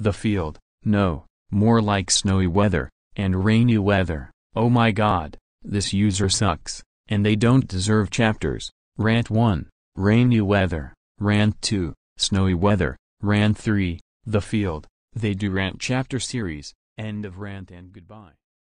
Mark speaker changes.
Speaker 1: The field, no, more like snowy weather, and rainy weather. Oh my god, this user sucks, and they don't deserve chapters. Rant 1, rainy weather. Rant 2, snowy weather. Rant 3, the field. They do rant chapter series. End of rant and goodbye.